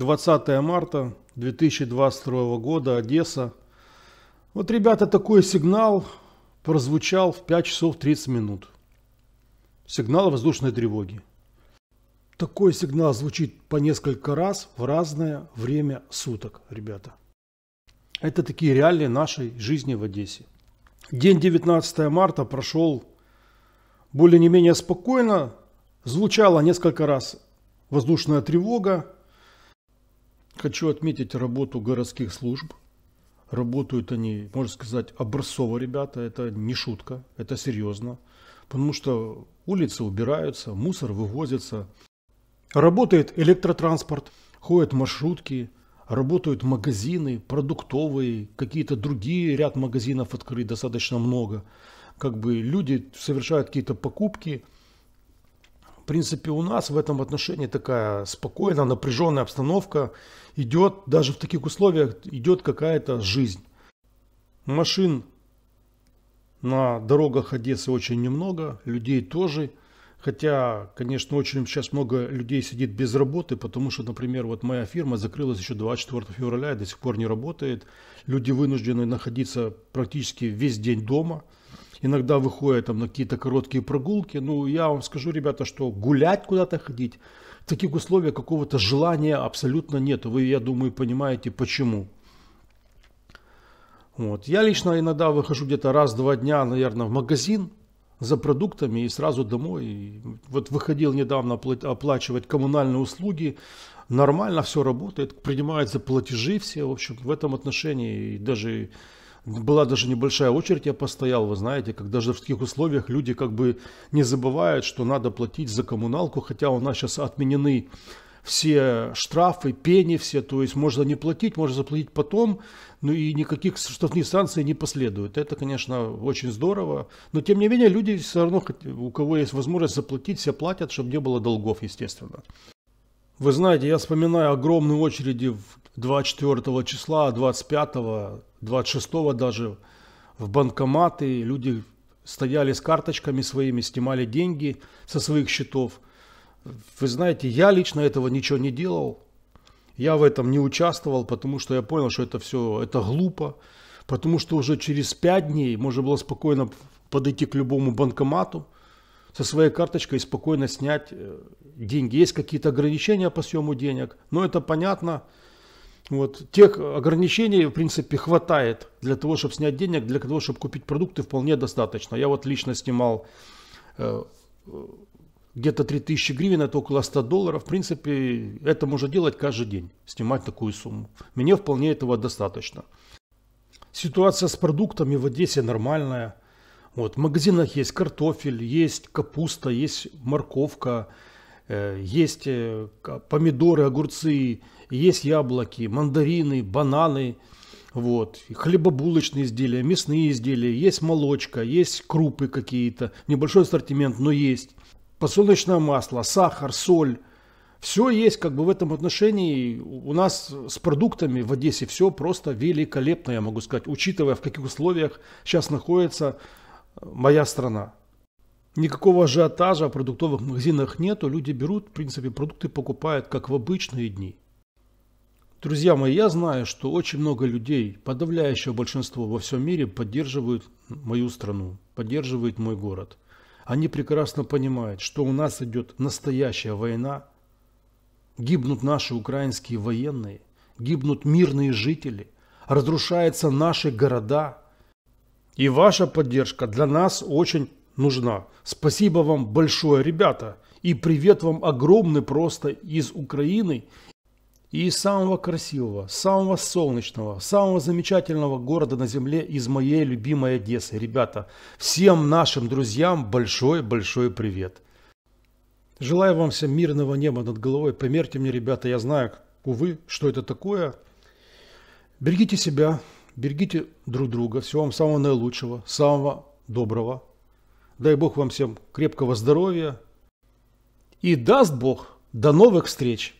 20 марта 2022 года, Одесса. Вот, ребята, такой сигнал прозвучал в 5 часов 30 минут. Сигнал воздушной тревоги. Такой сигнал звучит по несколько раз в разное время суток, ребята. Это такие реалии нашей жизни в Одессе. День 19 марта прошел более-не менее спокойно. Звучала несколько раз воздушная тревога. Хочу отметить работу городских служб. Работают они, можно сказать, образцово, ребята. Это не шутка, это серьезно. Потому что улицы убираются, мусор вывозится. Работает электротранспорт, ходят маршрутки, работают магазины, продуктовые, какие-то другие ряд магазинов открыт достаточно много. Как бы люди совершают какие-то покупки – принципе, у нас в этом отношении такая спокойная, напряженная обстановка идет, даже в таких условиях идет какая-то жизнь. Машин на дорогах Одессы очень немного, людей тоже. Хотя, конечно, очень сейчас много людей сидит без работы, потому что, например, вот моя фирма закрылась еще 24 февраля и до сих пор не работает. Люди вынуждены находиться практически весь день дома – иногда выходят там на какие-то короткие прогулки. Ну, я вам скажу, ребята, что гулять куда-то ходить в таких условиях какого-то желания абсолютно нет. Вы, я думаю, понимаете, почему. Вот. Я лично иногда выхожу где-то раз-два дня, наверное, в магазин за продуктами и сразу домой. И вот выходил недавно оплачивать коммунальные услуги. Нормально все работает, принимаются платежи все. В общем, в этом отношении даже была даже небольшая очередь, я постоял, вы знаете, как даже в таких условиях люди как бы не забывают, что надо платить за коммуналку, хотя у нас сейчас отменены все штрафы, пени все, то есть можно не платить, можно заплатить потом, ну и никаких штрафных санкций не последует. Это, конечно, очень здорово, но тем не менее люди все равно, у кого есть возможность заплатить, все платят, чтобы не было долгов, естественно. Вы знаете, я вспоминаю огромные очереди в 24 числа, 25, 26 даже в банкоматы люди стояли с карточками своими, снимали деньги со своих счетов. Вы знаете, я лично этого ничего не делал. Я в этом не участвовал, потому что я понял, что это все, это глупо. Потому что уже через 5 дней можно было спокойно подойти к любому банкомату со своей карточкой и спокойно снять э, деньги. Есть какие-то ограничения по съему денег, но это понятно. Вот. Тех ограничений, в принципе, хватает для того, чтобы снять денег, для того, чтобы купить продукты, вполне достаточно. Я вот лично снимал э, где-то 3000 гривен, это около 100 долларов. В принципе, это можно делать каждый день, снимать такую сумму. Мне вполне этого достаточно. Ситуация с продуктами в Одессе нормальная. Вот, в магазинах есть картофель, есть капуста, есть морковка, Э, есть э, помидоры, огурцы, есть яблоки, мандарины, бананы, вот, хлебобулочные изделия, мясные изделия, есть молочка, есть крупы какие-то, небольшой ассортимент, но есть. Подсолнечное масло, сахар, соль. Все есть как бы в этом отношении. У нас с продуктами в Одессе все просто великолепно, я могу сказать, учитывая в каких условиях сейчас находится моя страна. Никакого ажиотажа в продуктовых магазинах нету. Люди берут, в принципе, продукты покупают, как в обычные дни. Друзья мои, я знаю, что очень много людей, подавляющее большинство во всем мире, поддерживают мою страну, поддерживают мой город. Они прекрасно понимают, что у нас идет настоящая война. Гибнут наши украинские военные, гибнут мирные жители, разрушаются наши города. И ваша поддержка для нас очень нужна. Спасибо вам большое, ребята. И привет вам огромный просто из Украины и из самого красивого, самого солнечного, самого замечательного города на земле из моей любимой Одессы. Ребята, всем нашим друзьям большой-большой привет. Желаю вам всем мирного неба над головой. Померьте мне, ребята, я знаю, увы, что это такое. Берегите себя, берегите друг друга. Всего вам самого наилучшего, самого доброго. Дай Бог вам всем крепкого здоровья. И даст Бог, до новых встреч!